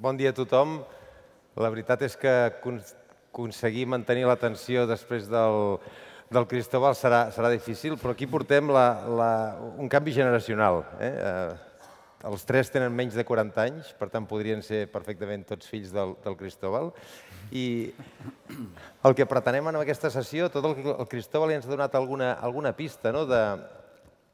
Bon dia a tothom. La veritat és que aconseguir mantenir l'atenció després del, del Cristóbal serà, serà difícil, però aquí portem la, la, un canvi generacional. Eh? Eh, els tres tenen menys de 40 anys, per tant podrien ser perfectament tots fills del, del Cristóbal. I el que pretenem en aquesta sessió, tot el, el Cristóbal ja ens ha donat alguna, alguna pista no? de,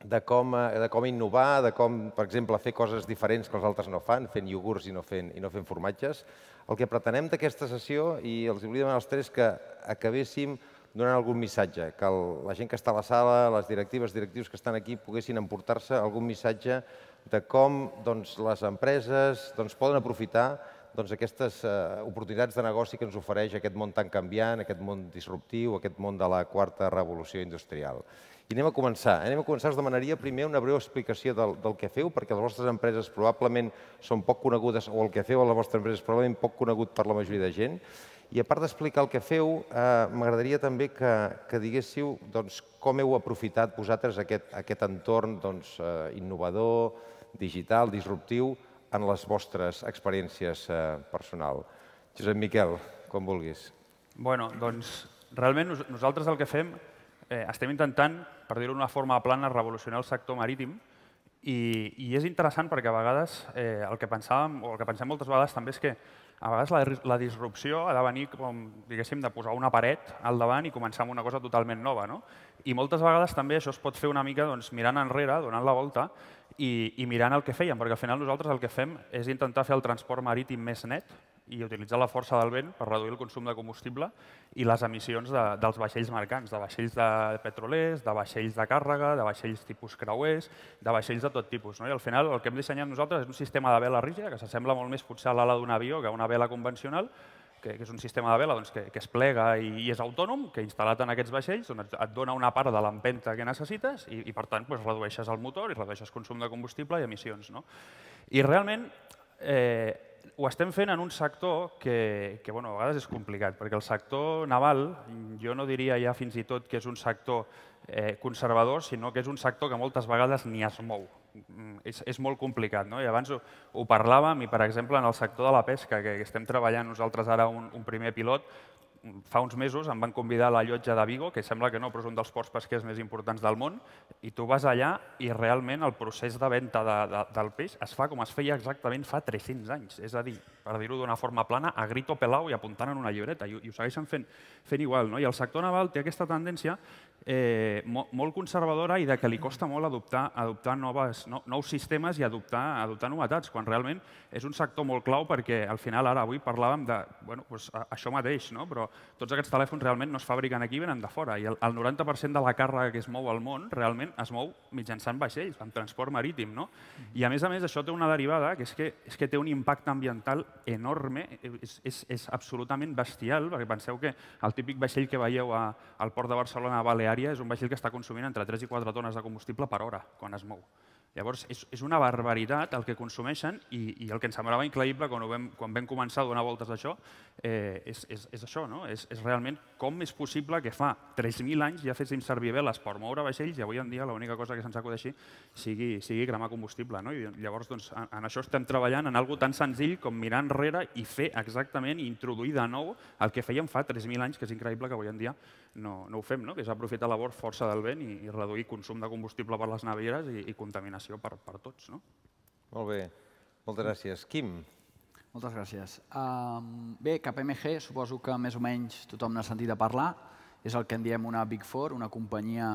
de com, eh, de com innovar, de com, per exemple, fer coses diferents que els altres no fan, fent iogurts i no fent, i no fent formatges. El que pretenem d'aquesta sessió, i els volia demanar als tres que acabéssim donant algun missatge, que el, la gent que està a la sala, les directives, directius que estan aquí, poguessin emportar-se algun missatge de com doncs, les empreses doncs, poden aprofitar doncs, aquestes eh, oportunitats de negoci que ens ofereix aquest món tan canviant, aquest món disruptiu, aquest món de la quarta revolució industrial. I anem a començar. Eh? Anem a començar. Us demanaria primer una breu explicació del, del que feu, perquè les vostres empreses probablement són poc conegudes, o el que feu a la vostra empresa és probablement poc conegut per la majoria de gent. I a part d'explicar el que feu, eh, m'agradaria també que, que diguéssiu doncs, com heu aprofitat vosaltres aquest, aquest entorn doncs, eh, innovador, digital, disruptiu, en les vostres experiències eh, personal. Josep Miquel, com vulguis. Bueno, doncs realment nosaltres el que fem eh, estem intentant, per dir-ho d'una forma plana, revolucionar el sector marítim i, i és interessant perquè a vegades eh, el que pensàvem, o el que pensem moltes vegades també és que a vegades la, la disrupció ha de venir com, diguéssim, de posar una paret al davant i començar amb una cosa totalment nova, no? I moltes vegades també això es pot fer una mica doncs, mirant enrere, donant la volta i, i mirant el que fèiem, perquè al final nosaltres el que fem és intentar fer el transport marítim més net, i utilitzar la força del vent per reduir el consum de combustible i les emissions de, dels vaixells mercants, de vaixells de petrolers, de vaixells de càrrega, de vaixells tipus creuers, de vaixells de tot tipus. No? I al final el que hem dissenyat nosaltres és un sistema de vela rígida que s'assembla molt més potser a l'ala d'un avió que a una vela convencional, que, que és un sistema de vela doncs, que, que es plega i, i és autònom, que instal·lat en aquests vaixells doncs, et, et dona una part de l'empenta que necessites i, i per tant, doncs, redueixes el motor i redueixes consum de combustible i emissions. No? I realment, eh, ho estem fent en un sector que, que bueno, a vegades és complicat, perquè el sector naval, jo no diria ja fins i tot que és un sector eh, conservador, sinó que és un sector que moltes vegades ni es mou. Mm, és, és molt complicat. No? I abans ho, ho parlàvem, i per exemple en el sector de la pesca, que estem treballant nosaltres ara un, un primer pilot, fa uns mesos em van convidar a la llotja de Vigo, que sembla que no, però és un dels ports pesquers més importants del món, i tu vas allà i realment el procés de venda de, de, del peix es fa com es feia exactament fa 300 anys. És a dir, per dir-ho d'una forma plana, a grito pelau i apuntant en una llibreta, i, i ho segueixen fent, fent igual. No? I el sector naval té aquesta tendència eh, molt conservadora i de que li costa molt adoptar, adoptar noves, no, nous sistemes i adoptar, adoptar novetats, quan realment és un sector molt clau perquè al final ara avui parlàvem de bueno, doncs, això mateix, no? però tots aquests telèfons realment no es fabriquen aquí, venen de fora i el, el 90% de la càrrega que es mou al món realment es mou mitjançant vaixells, amb transport marítim. No? Mm-hmm. I a més a més això té una derivada que és que, és que té un impacte ambiental enorme, és, és, és absolutament bestial, perquè penseu que el típic vaixell que veieu a, al port de Barcelona a Balear diària és un vaixell que està consumint entre 3 i 4 tones de combustible per hora quan es mou. Llavors, és, és una barbaritat el que consumeixen i, i el que ens semblava increïble quan, vam, quan vam començar a donar voltes d'això eh, és, és, és això, no? És, és realment com és possible que fa 3.000 anys ja féssim servir veles per moure vaixells i avui en dia l'única cosa que se'ns acudeixi sigui, sigui cremar combustible, no? I llavors, doncs, en, en això estem treballant en algo tan senzill com mirar enrere i fer exactament, introduir de nou el que fèiem fa 3.000 anys, que és increïble que avui en dia no, no ho fem, no? que és aprofitar la força del vent i, i reduir consum de combustible per les navieres i, i contaminació per, per tots. No? Molt bé, moltes gràcies. Quim? Moltes gràcies. Um, bé, KPMG, suposo que més o menys tothom n'ha sentit a parlar, és el que en diem una Big Four, una companyia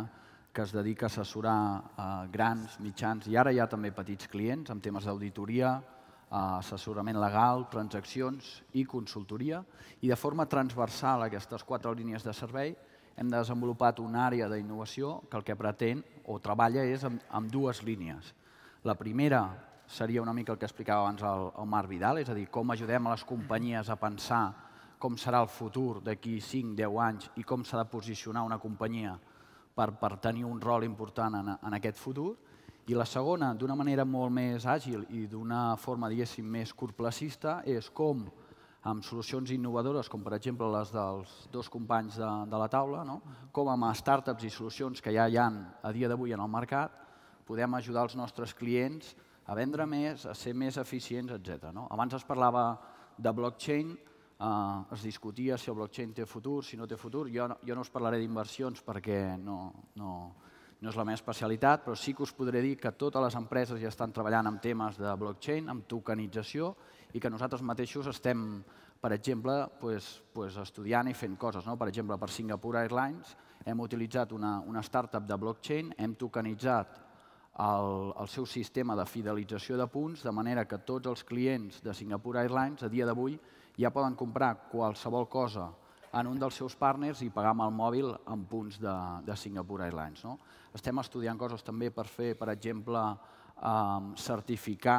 que es dedica a assessorar uh, grans, mitjans i ara ja també petits clients amb temes d'auditoria, uh, assessorament legal, transaccions i consultoria. I de forma transversal a aquestes quatre línies de servei hem desenvolupat una àrea d'innovació que el que pretén o treballa és amb, amb dues línies. La primera seria una mica el que explicava abans el, el Marc Vidal, és a dir, com ajudem a les companyies a pensar com serà el futur d'aquí 5-10 anys i com s'ha de posicionar una companyia per, per tenir un rol important en, en aquest futur. I la segona, d'una manera molt més àgil i d'una forma, diguéssim, més corplacista, és com amb solucions innovadores, com per exemple les dels dos companys de, de la taula, no? com amb startups i solucions que ja hi han a dia d'avui en el mercat, podem ajudar els nostres clients a vendre més, a ser més eficients, etc. No? Abans es parlava de blockchain, eh, es discutia si el blockchain té futur, si no té futur. Jo, no, jo no us parlaré d'inversions perquè no, no, no és la meva especialitat, però sí que us podré dir que totes les empreses ja estan treballant amb temes de blockchain, amb tokenització, i que nosaltres mateixos estem, per exemple, pues, pues estudiant i fent coses. No? Per exemple, per Singapore Airlines hem utilitzat una, una startup de blockchain, hem tokenitzat el, el seu sistema de fidelització de punts, de manera que tots els clients de Singapore Airlines, a dia d'avui, ja poden comprar qualsevol cosa en un dels seus partners i pagar amb el mòbil amb punts de, de Singapore Airlines. No? Estem estudiant coses també per fer, per exemple, eh, certificar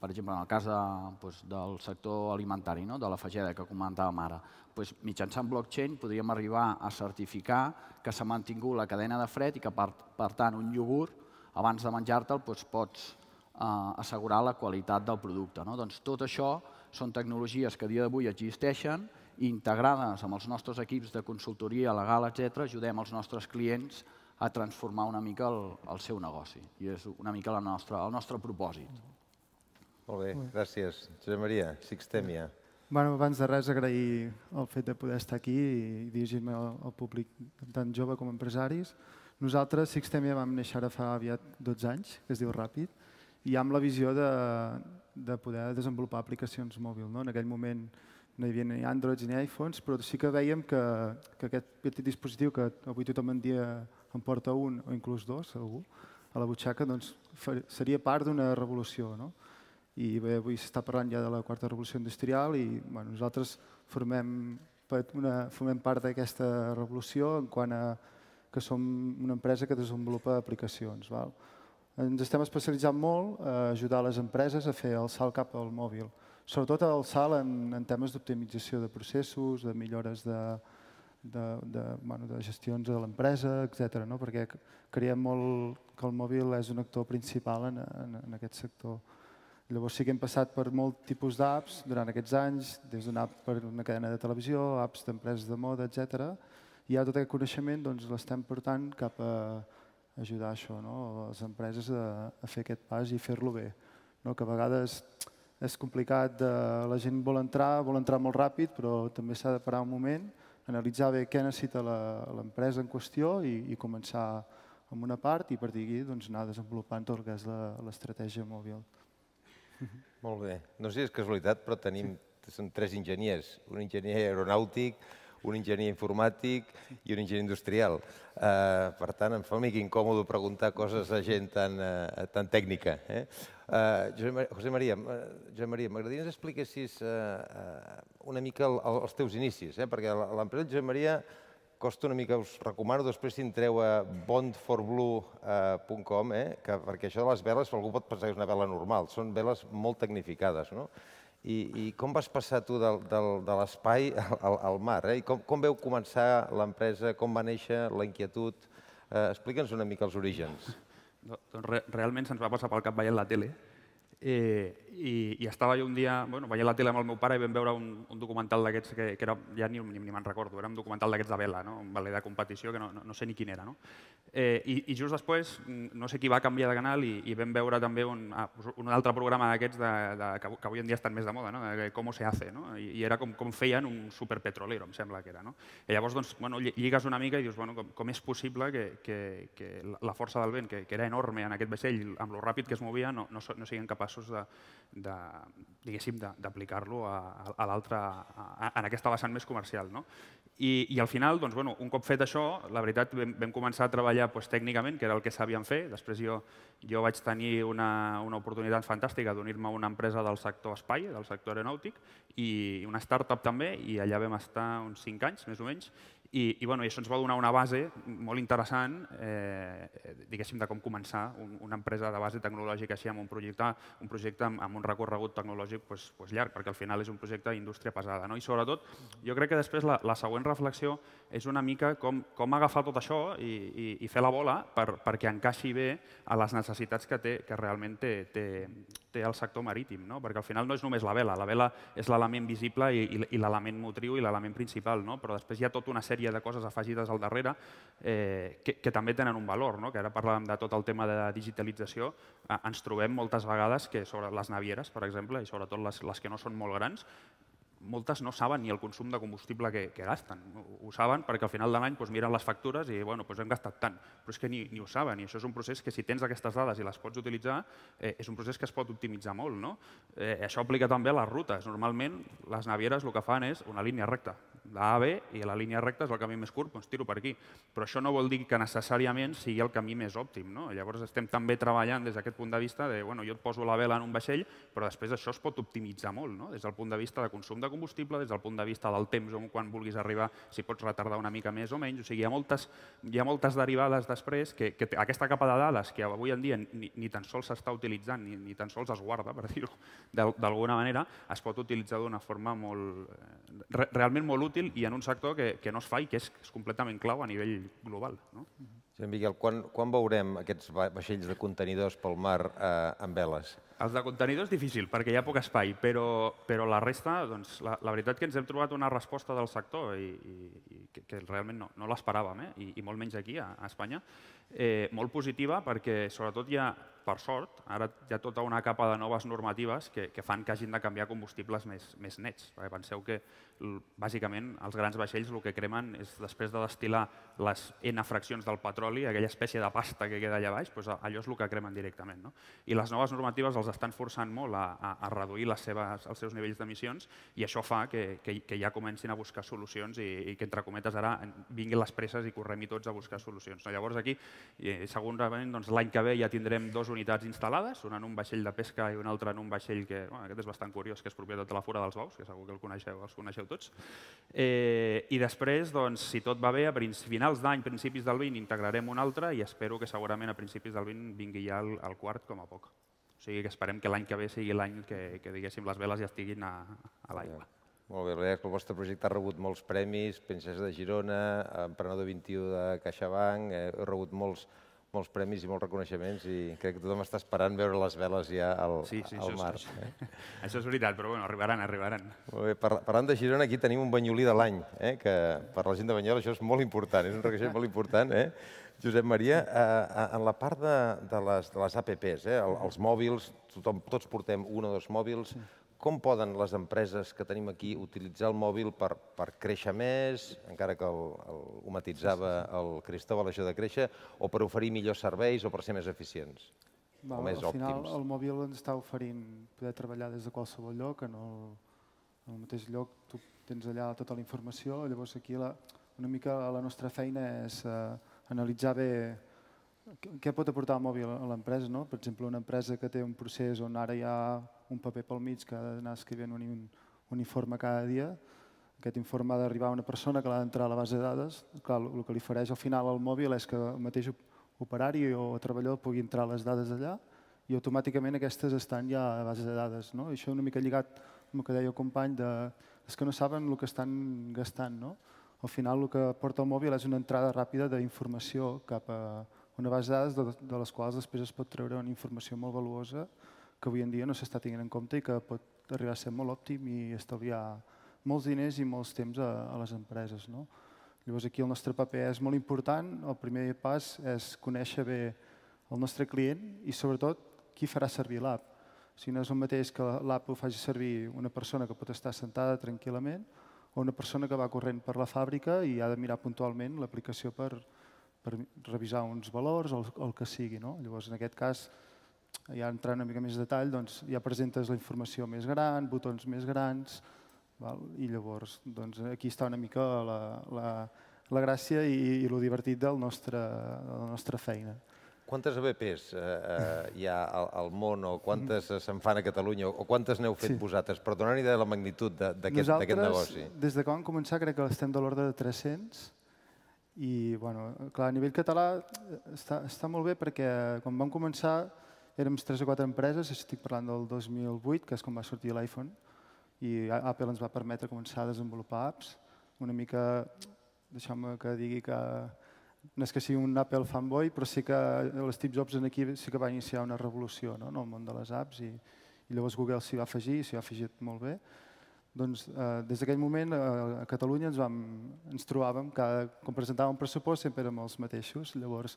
per exemple, en el cas de, doncs, del sector alimentari, no? de la fageda que comentàvem ara, doncs, mitjançant blockchain podríem arribar a certificar que s'ha mantingut la cadena de fred i que, per, per tant, un iogurt, abans de menjar-te'l, doncs, pots eh, assegurar la qualitat del producte. No? Doncs tot això són tecnologies que a dia d'avui existeixen i integrades amb els nostres equips de consultoria legal, etc., ajudem els nostres clients a transformar una mica el, el seu negoci. I és una mica la nostra, el nostre propòsit. Mm -hmm. Molt bé, gràcies. Josep Maria, Sixtèmia. Bueno, abans de res, agrair el fet de poder estar aquí i dirigir-me al, al públic tant jove com empresaris. Nosaltres, Sixtèmia, vam néixer ara fa aviat 12 anys, que es diu Ràpid, i amb la visió de, de poder desenvolupar aplicacions mòbils. No? En aquell moment no hi havia ni Androids ni iPhones, però sí que veiem que, que aquest petit dispositiu que avui tothom en dia en porta un o inclús dos, algú, a la butxaca, doncs, seria part d'una revolució. No? I bé, avui s'està parlant ja de la quarta revolució industrial i bueno, nosaltres formem, una, formem part d'aquesta revolució en quant a que som una empresa que desenvolupa aplicacions. Val? Ens estem especialitzant molt a ajudar les empreses a fer el salt cap al mòbil, sobretot el salt en, en temes d'optimització de processos, de millores de, de, de, bueno, de gestions de l'empresa, etc. No? perquè creiem molt que el mòbil és un actor principal en, en, en aquest sector. Llavors sí que hem passat per molt tipus d'apps durant aquests anys, des d'una app per una cadena de televisió, apps d'empreses de moda, etc. I ara tot aquest coneixement doncs, l'estem portant cap a ajudar això, no? les empreses a, a fer aquest pas i fer-lo bé. No? Que a vegades és complicat, de, la gent vol entrar, vol entrar molt ràpid, però també s'ha de parar un moment, analitzar bé què necessita l'empresa en qüestió i, i començar amb una part i per dir doncs, anar desenvolupant tot el que és l'estratègia mòbil. Molt bé. No sé si és casualitat, però tenim, són tres enginyers. Un enginyer aeronàutic, un enginyer informàtic i un enginyer industrial. Uh, per tant, em fa una mica incòmode preguntar coses a gent tan, uh, tan tècnica. Eh? Uh, Josep, Maria, Josep Maria, Maria, m'agradaria que ens expliquessis uh, uh, una mica el, el, els teus inicis, eh? perquè l'empresa José Maria costa una mica, us recomano, després si entreu a bondforblue.com, eh, eh, que, perquè això de les veles, algú pot pensar que és una vela normal, són veles molt tecnificades, no? I, i com vas passar tu del, del, de l'espai al, al mar? Eh? I com, com veu començar l'empresa? Com va néixer la inquietud? Eh, Explica'ns una mica els orígens. Doncs re, realment se'ns va passar pel cap veient la tele Eh, i, I estava jo un dia, bueno, veient la tele amb el meu pare i vam veure un, un documental d'aquests que, que era, ja ni, ni, ni me'n recordo, era un documental d'aquests de vela, no? un valer de competició que no, no, no sé ni quin era. No? Eh, i, I just després, no sé qui va canviar de canal i, i vam veure també un, ah, un altre programa d'aquests de, de, que, que avui en dia estan més de moda, no? de com se hace, no? I, i era com, com feien un superpetrolero, em sembla que era. No? I llavors, doncs, bueno, lligues una mica i dius, bueno, com, com és possible que, que, que la força del vent, que, que era enorme en aquest vaixell, amb lo ràpid que es movia, no, no, no siguin capaços capaços de, de diguéssim, d'aplicar-lo a, a l'altre, en aquesta vessant més comercial. No? I, I al final, doncs, bueno, un cop fet això, la veritat, vam, vam començar a treballar doncs, tècnicament, que era el que sabíem fer. Després jo, jo vaig tenir una, una oportunitat fantàstica d'unir-me a una empresa del sector espai, del sector aeronàutic, i una start-up també, i allà vam estar uns 5 anys, més o menys, i, i, bueno, i això ens va donar una base molt interessant, eh, diguéssim, de com començar un, una empresa de base tecnològica així amb un projecte, un projecte amb, amb un recorregut tecnològic pues, pues llarg, perquè al final és un projecte d'indústria pesada. No? I sobretot, jo crec que després la, la següent reflexió és una mica com, com agafar tot això i, i, i fer la bola per, perquè encaixi bé a les necessitats que, té, que realment té, té, té el sector marítim. No? Perquè al final no és només la vela, la vela és l'element visible i, i, i l'element motriu i l'element principal, no? però després hi ha tota una sèrie de coses afegides al darrere eh, que, que també tenen un valor, no? que ara parlàvem de tot el tema de digitalització, eh, ens trobem moltes vegades que sobre les navieres, per exemple, i sobretot les, les que no són molt grans, moltes no saben ni el consum de combustible que, que gasten. Ho saben perquè al final de l'any doncs, miren les factures i bueno, doncs hem gastat tant, però és que ni, ni ho saben. I això és un procés que si tens aquestes dades i les pots utilitzar, eh, és un procés que es pot optimitzar molt. No? Eh, això aplica també a les rutes. Normalment les navieres el que fan és una línia recta, la A a B, i la línia recta és el camí més curt, doncs tiro per aquí. Però això no vol dir que necessàriament sigui el camí més òptim. No? Llavors estem també treballant des d'aquest punt de vista de, bueno, jo et poso la vela en un vaixell, però després això es pot optimitzar molt, no? des del punt de vista de consum de combustible des del punt de vista del temps on quan vulguis arribar, si pots retardar una mica més o menys. O sigui, hi ha moltes, hi ha moltes derivades després que, que aquesta capa de dades que avui en dia ni, ni tan sols s'està utilitzant, ni, ni tan sols es guarda, per dir-ho d'alguna manera, es pot utilitzar d'una forma molt, eh, realment molt útil i en un sector que, que no es fa i que és, és completament clau a nivell global. No? Sí, Miguel, quan, quan veurem aquests vaixells de contenidors pel mar eh, amb veles? Els de contenidor és difícil, perquè hi ha poc espai, però, però la resta, doncs, la, la veritat que ens hem trobat una resposta del sector i, i, i que, que realment no, no l'esperàvem, eh? I, i molt menys aquí, a, a Espanya, eh, molt positiva perquè sobretot hi ha, per sort, ara hi ha tota una capa de noves normatives que, que fan que hagin de canviar combustibles més, més nets. Perquè penseu que, bàsicament, els grans vaixells el que cremen és, després de destilar les N fraccions del petroli, aquella espècie de pasta que queda allà baix, doncs allò és el que cremen directament. No? I les noves normatives els estan forçant molt a, a, a reduir les seves, els seus nivells d'emissions i això fa que, que, que ja comencin a buscar solucions i, i que, entre cometes, ara vinguin les presses i correm-hi tots a buscar solucions. No? Llavors, aquí, eh, segurament, doncs, l'any que ve ja tindrem dues unitats instal·lades, una en un vaixell de pesca i una altra en un vaixell que, bueno, aquest és bastant curiós, que és propietat de la Fura dels Bous, que segur que el coneixeu, els coneixeu tots. Eh, I després, doncs, si tot va bé, a finals d'any, principis del 20, integrarem un altre i espero que segurament a principis del 20 vingui ja el, el quart com a poc. O sigui que esperem que l'any que ve sigui l'any que, que diguéssim les veles ja estiguin a, a l'aigua. Ja. Molt bé, la que el vostre projecte ha rebut molts premis, Princesa de Girona, Emprenedor 21 de CaixaBank, eh, he rebut molts, molts premis i molts reconeixements i crec que tothom està esperant veure les veles ja al, sí, sí, al mar. Sí, eh? això és veritat, però bueno, arribaran, arribaran. Molt bé, par parlant de Girona, aquí tenim un banyolí de l'any, eh? que per la gent de Banyola això és molt important, és un reconeixement molt important. Eh? Josep Maria, eh, eh, en la part de, de, les, de les APPs, eh, els mòbils, tothom, tots portem un o dos mòbils, com poden les empreses que tenim aquí utilitzar el mòbil per, per créixer més, encara que el, el, ho matitzava el Cristóbal, això de créixer, o per oferir millors serveis o per ser més eficients? o més al òptims? final, el mòbil ens està oferint poder treballar des de qualsevol lloc, en el, en el mateix lloc tu tens allà tota la informació, llavors aquí la, una mica la nostra feina és... Eh, analitzar bé què pot aportar el mòbil a l'empresa. No? Per exemple, una empresa que té un procés on ara hi ha un paper pel mig que ha d'anar escrivint un, un informe cada dia, aquest informe ha d'arribar a una persona que l'ha d'entrar a la base de dades. Clar, el que li ofereix al final al mòbil és que el mateix operari o treballador pugui entrar les dades allà i automàticament aquestes estan ja a la base de dades. No? I això una mica lligat amb el que deia el company, de, és que no saben el que estan gastant. No? al final el que porta el mòbil és una entrada ràpida d'informació cap a una base de dades de, les quals després es pot treure una informació molt valuosa que avui en dia no s'està tinguent en compte i que pot arribar a ser molt òptim i estalviar molts diners i molts temps a, a les empreses. No? Llavors aquí el nostre paper és molt important. El primer pas és conèixer bé el nostre client i sobretot qui farà servir l'app. si no és el mateix que l'app ho faci servir una persona que pot estar sentada tranquil·lament o una persona que va corrent per la fàbrica i ha de mirar puntualment l'aplicació per, per revisar uns valors o el, el que sigui. No? Llavors, en aquest cas, ja entrant una mica més de detall, doncs, ja presentes la informació més gran, botons més grans, val? i llavors doncs, aquí està una mica la, la, la gràcia i, i el divertit del nostre, de la nostra feina. Quantes ABPs eh, eh, hi ha al, al món o quantes eh, se'n fan a Catalunya o quantes n'heu fet sí. vosaltres? Per donar idea de la magnitud d'aquest negoci. Nosaltres, des de quan començar, crec que estem de l'ordre de 300 i, bueno, clar, a nivell català eh, està, està molt bé perquè quan vam començar érem 3 o 4 empreses, estic parlant del 2008, que és quan va sortir l'iPhone, i Apple ens va permetre començar a desenvolupar apps, una mica, deixeu-me que digui que no és que sigui un Apple fanboy, però sí que l'Steve Jobs en aquí sí que va iniciar una revolució no? en el món de les apps i, i llavors Google s'hi va afegir i s'hi ha afegit molt bé. Doncs eh, des d'aquell moment eh, a Catalunya ens, vam, ens trobàvem, cada, quan presentàvem un pressupost sempre érem els mateixos, llavors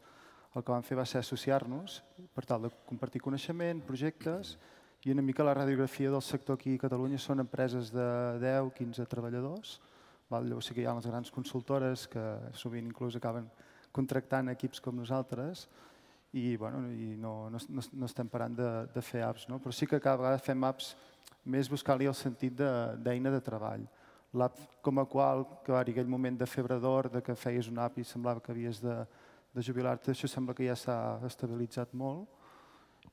el que vam fer va ser associar-nos per tal de compartir coneixement, projectes, i una mica la radiografia del sector aquí a Catalunya són empreses de 10, 15 treballadors, val? llavors sí que hi ha les grans consultores que sovint inclús acaben contractant equips com nosaltres i, bueno, i no, no, no, estem parant de, de fer apps, no? però sí que cada vegada fem apps més buscant li el sentit d'eina de, de treball. L'app com a qual, que va aquell moment de febre d'or, de que feies un app i semblava que havies de, de jubilar-te, això sembla que ja s'ha estabilitzat molt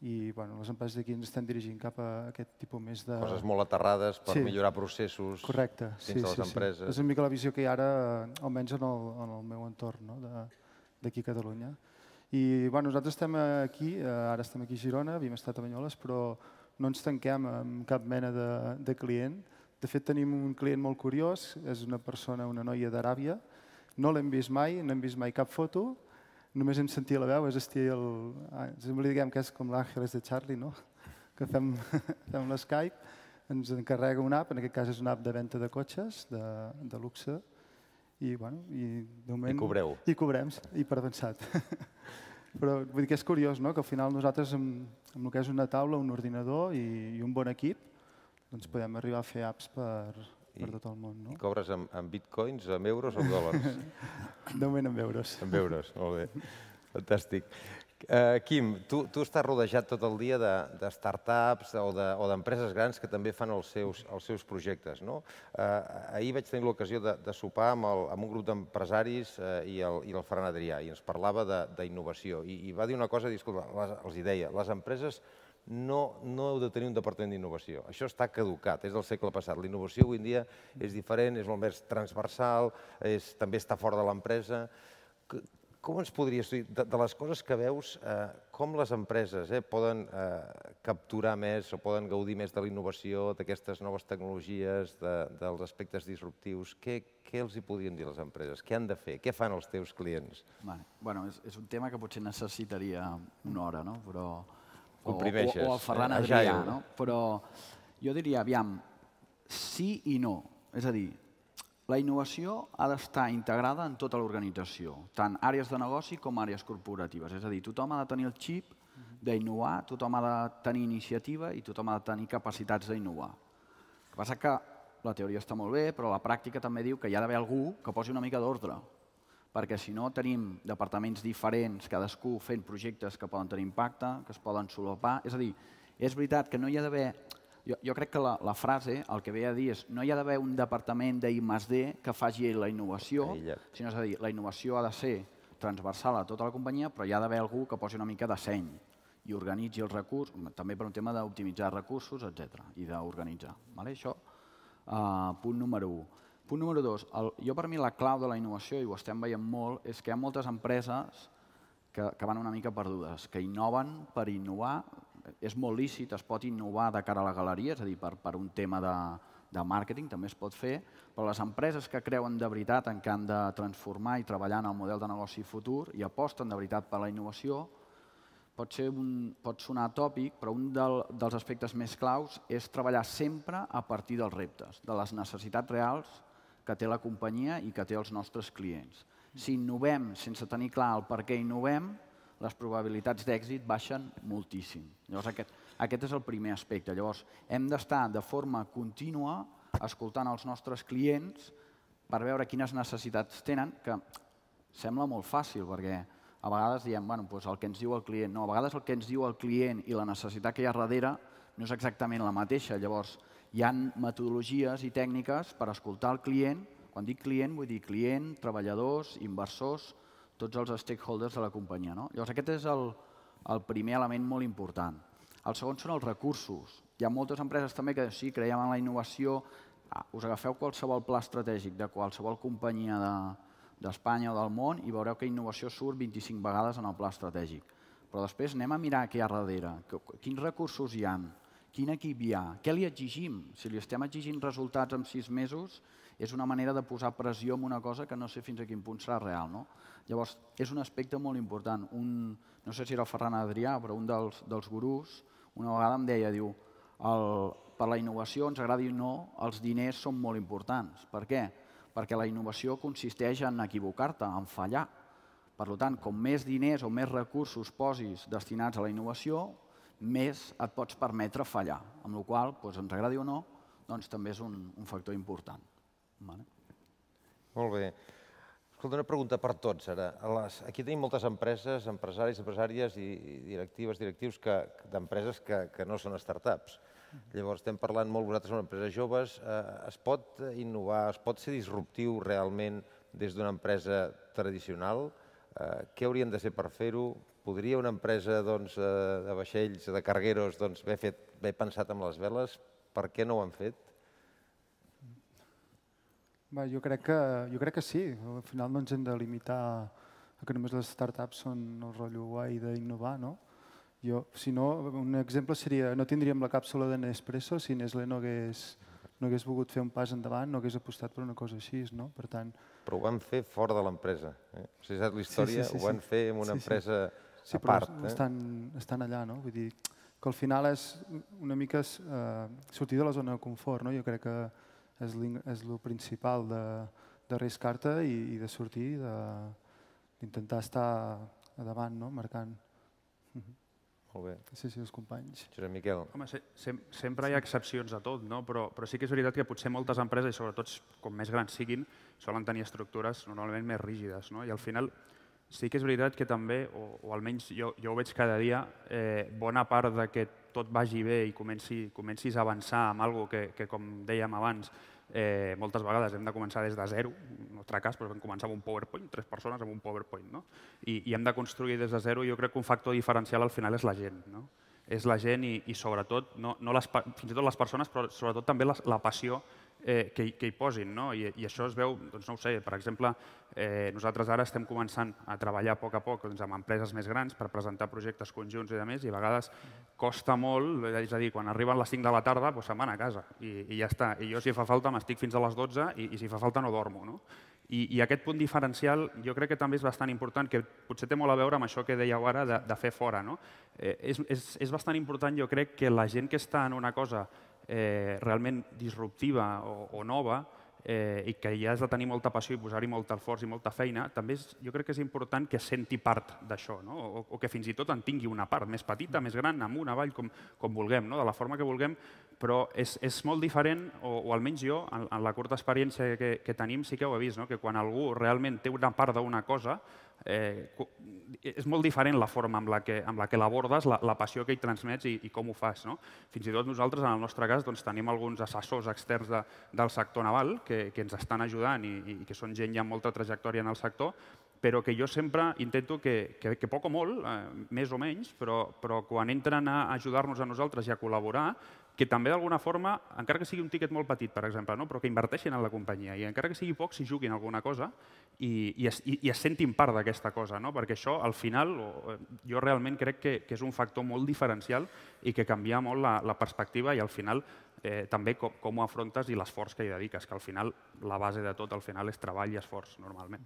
i bueno, les empreses d'aquí ens estan dirigint cap a aquest tipus més de... Coses molt aterrades per sí. millorar processos Correcte. dins sí, de les sí, empreses. Sí. És una mica la visió que hi ha ara, almenys en el, en el meu entorn, no? de, d'aquí a Catalunya. I bueno, nosaltres estem aquí, eh, ara estem aquí a Girona, havíem estat a Banyoles, però no ens tanquem amb cap mena de, de client. De fet, tenim un client molt curiós, és una persona, una noia d'Aràbia, no l'hem vist mai, no hem vist mai cap foto, només hem sentit la veu, és estil... Ah, sempre li diguem que és com l'Àngeles de Charlie, no? que fem, fem l'Skype, ens encarrega un app, en aquest cas és un app de venda de cotxes, de, de luxe, i, bueno, i, de moment, I cobreu. I cobrem, i per avançat. Però vull dir que és curiós, no?, que al final nosaltres, amb, amb el que és una taula, un ordinador i, i un bon equip, doncs podem arribar a fer apps per, per I, tot el món. No? I cobres amb, amb bitcoins, amb euros o amb dòlars? de moment amb euros. Amb euros, molt bé. Fantàstic. Eh, Quim, tu, tu estàs rodejat tot el dia de, de start-ups o d'empreses de, grans que també fan els seus, els seus projectes, no? Eh, ahir vaig tenir l'ocasió de, de sopar amb, el, amb un grup d'empresaris eh, i, el, i el Ferran Adrià i ens parlava d'innovació i, i va dir una cosa, disculpa, les, els hi deia, les empreses no, no heu de tenir un departament d'innovació. Això està caducat, és del segle passat. L'innovació avui en dia és diferent, és molt més transversal, és, també està fora de l'empresa com ens podries dir, de, de les coses que veus, eh, com les empreses eh, poden eh, capturar més o poden gaudir més de la innovació, d'aquestes noves tecnologies, de, dels aspectes disruptius, què, què els hi podrien dir les empreses? Què han de fer? Què fan els teus clients? Vale. Bueno, és, és un tema que potser necessitaria una hora, no? Però, o, o, o el Ferran eh? Adrià, no? Però jo diria, aviam, sí i no. És a dir, la innovació ha d'estar integrada en tota l'organització, tant àrees de negoci com àrees corporatives. És a dir, tothom ha de tenir el xip d'innovar, tothom ha de tenir iniciativa i tothom ha de tenir capacitats d'innovar. El que passa que la teoria està molt bé, però la pràctica també diu que hi ha d'haver algú que posi una mica d'ordre, perquè si no tenim departaments diferents, cadascú fent projectes que poden tenir impacte, que es poden solapar... És a dir, és veritat que no hi ha d'haver jo, jo crec que la, la frase el que ve a dir és no hi ha d'haver un departament d'I+D que faci la innovació, Aïllat. sinó és a dir, la innovació ha de ser transversal a tota la companyia, però hi ha d'haver algú que posi una mica de seny i organitzi els recursos, també per un tema d'optimitzar recursos, etc i d'organitzar. Vale? Això, eh, punt número 1. Punt número 2. jo, per mi, la clau de la innovació, i ho estem veient molt, és que hi ha moltes empreses que, que van una mica perdudes, que innoven per innovar és molt lícit, es pot innovar de cara a la galeria, és a dir, per, per un tema de, de màrqueting també es pot fer, però les empreses que creuen de veritat en que han de transformar i treballar en el model de negoci futur i aposten de veritat per la innovació, pot, ser un, pot sonar tòpic, però un del, dels aspectes més claus és treballar sempre a partir dels reptes, de les necessitats reals que té la companyia i que té els nostres clients. Si innovem sense tenir clar el per què innovem, les probabilitats d'èxit baixen moltíssim. Llavors, aquest, aquest és el primer aspecte. Llavors, hem d'estar de forma contínua escoltant els nostres clients per veure quines necessitats tenen, que sembla molt fàcil, perquè a vegades diem, bueno, doncs el que ens diu el client. No, a vegades el que ens diu el client i la necessitat que hi ha darrere no és exactament la mateixa. Llavors, hi han metodologies i tècniques per escoltar el client. Quan dic client, vull dir client, treballadors, inversors, tots els stakeholders de la companyia. No? Llavors, aquest és el, el primer element molt important. El segon són els recursos. Hi ha moltes empreses també que sí, creiem en la innovació, ah, us agafeu qualsevol pla estratègic de qualsevol companyia d'Espanya de, o del món i veureu que innovació surt 25 vegades en el pla estratègic. Però després anem a mirar què hi ha darrere, quins recursos hi han, quin equip hi ha, què li exigim. Si li estem exigint resultats en sis mesos, és una manera de posar pressió en una cosa que no sé fins a quin punt serà real. No? Llavors, és un aspecte molt important. Un, no sé si era el Ferran Adrià, però un dels, dels gurús, una vegada em deia, diu, el, per la innovació, ens agradi o no, els diners són molt importants. Per què? Perquè la innovació consisteix en equivocar-te, en fallar. Per tant, com més diners o més recursos posis destinats a la innovació, més et pots permetre fallar, amb la qual cosa, doncs, ens agradi o no, doncs, també és un, un factor important. Vale. Molt bé. Escolta, una pregunta per tots ara. Les, aquí tenim moltes empreses, empresaris, empresàries i, i directives, directius d'empreses que, que no són startups. Llavors estem parlant molt, vosaltres són empreses joves, eh, es pot innovar, es pot ser disruptiu realment des d'una empresa tradicional? Eh, què haurien de ser per fer-ho? Podria una empresa doncs, eh, de vaixells, de cargueros, doncs, haver, fet, haver pensat amb les veles? Per què no ho han fet? Va, jo, crec que, jo crec que sí. Al final no ens hem de limitar a que només les startups són el rotllo guai d'innovar, no? Jo, si no, un exemple seria, no tindríem la càpsula de Nespresso si Nestlé no hagués, no hagués volgut fer un pas endavant, no hagués apostat per una cosa així, no? Per tant... Però ho van fer fora de l'empresa. Eh? Si saps la història, sí, sí, sí, ho van sí. fer en una sí, empresa sí. sí a part. Sí, eh? però estan, estan allà, no? Vull dir, que al final és una mica eh, sortir de la zona de confort, no? Jo crec que és, és el principal de, de arriscar-te i, i de sortir, d'intentar estar davant, no? marcant. Mhm. Molt bé. Sí, sí, els companys. Josep Miquel. Home, se, se, sempre hi ha excepcions a tot, no? però, però sí que és veritat que potser moltes empreses, i sobretot com més grans siguin, solen tenir estructures normalment més rígides. No? I al final sí que és veritat que també, o, o almenys jo, jo ho veig cada dia, eh, bona part de que tot vagi bé i comenci, comencis a avançar amb alguna que, que, com dèiem abans, eh, moltes vegades hem de començar des de zero. En el nostre cas doncs, vam començar amb un PowerPoint, tres persones amb un PowerPoint. No? I, I hem de construir des de zero. Jo crec que un factor diferencial al final és la gent. No? És la gent i, i sobretot, no, no les, fins i tot les persones, però sobretot també les, la passió eh, que, hi, que hi posin. No? I, I això es veu, doncs no ho sé, per exemple, eh, nosaltres ara estem començant a treballar a poc a poc doncs, amb empreses més grans per presentar projectes conjunts i de més, i a vegades costa molt, eh, és a dir, quan arriben les 5 de la tarda, doncs se'n van a casa i, i ja està. I jo, si fa falta, m'estic fins a les 12 i, i si fa falta no dormo. No? I, I aquest punt diferencial jo crec que també és bastant important, que potser té molt a veure amb això que dèieu ara de, de fer fora. No? Eh, és, és, és bastant important, jo crec, que la gent que està en una cosa eh, realment disruptiva o, o nova eh, i que ja has de tenir molta passió i posar-hi molt esforç i molta feina, també és, jo crec que és important que senti part d'això, no? o, o que fins i tot en tingui una part, més petita, mm. més gran, amunt, avall, com, com vulguem, no? de la forma que vulguem, però és, és molt diferent, o, o almenys jo, en, en la curta experiència que, que tenim, sí que ho he vist, no? que quan algú realment té una part d'una cosa, Eh, eh, és molt diferent la forma amb la que, amb la que l'abordes, la, la passió que hi transmets i, i com ho fas. No? Fins i tot nosaltres, en el nostre cas, doncs, tenim alguns assessors externs de, del sector naval que, que ens estan ajudant i, i que són gent ja amb molta trajectòria en el sector, però que jo sempre intento que, que, que poc o molt, eh, més o menys, però, però quan entren a ajudar-nos a nosaltres i a col·laborar, que també d'alguna forma, encara que sigui un tiquet molt petit, per exemple, no? però que inverteixin en la companyia i encara que sigui poc, si juguin alguna cosa i, i, es, i, i es sentin part d'aquesta cosa, no? perquè això al final eh, jo realment crec que, que és un factor molt diferencial i que canvia molt la, la perspectiva i al final eh, també com, com ho afrontes i l'esforç que hi dediques, que al final la base de tot al final és treball i esforç normalment.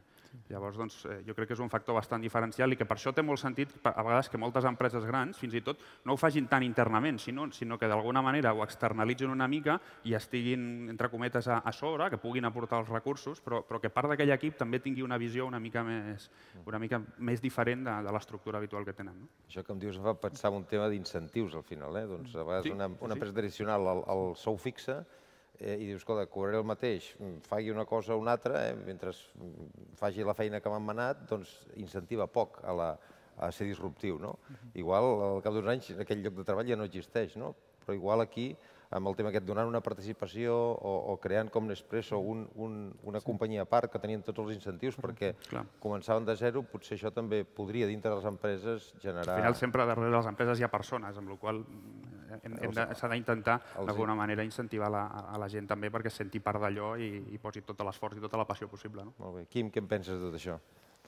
Llavors, doncs, eh, jo crec que és un factor bastant diferencial i que per això té molt sentit a vegades que moltes empreses grans, fins i tot, no ho facin tan internament, sinó, sinó que d'alguna manera ho externalitzin una mica i estiguin, entre cometes, a, a sobre, que puguin aportar els recursos, però, però que part d'aquell equip també tingui una visió una mica més, una mica més diferent de, de l'estructura habitual que tenen. No? Això que em dius em fa pensar en un tema d'incentius, al final. Eh? Doncs, a vegades sí, una, una sí. tradicional el, el sou fixa eh, i dius, escolta, cobraré el mateix, mm, faci una cosa o una altra, eh, mentre mm, faci la feina que m'han manat, doncs incentiva poc a, la, a ser disruptiu. No? Uh -huh. Igual al cap d'uns anys aquell lloc de treball ja no existeix, no? però igual aquí amb el tema aquest, donant una participació o, o creant com Nespresso un, un, una sí. companyia a part que tenien tots els incentius perquè Clar. començaven de zero, potser això també podria dintre de les empreses generar... Al final sempre darrere les empreses hi ha persones, amb la qual mm, S'ha d'intentar d'alguna manera incentivar la, a la gent també perquè es senti part d'allò i, i posi tot l'esforç i tota la passió possible. No? Molt bé. Quim, què en penses de tot això?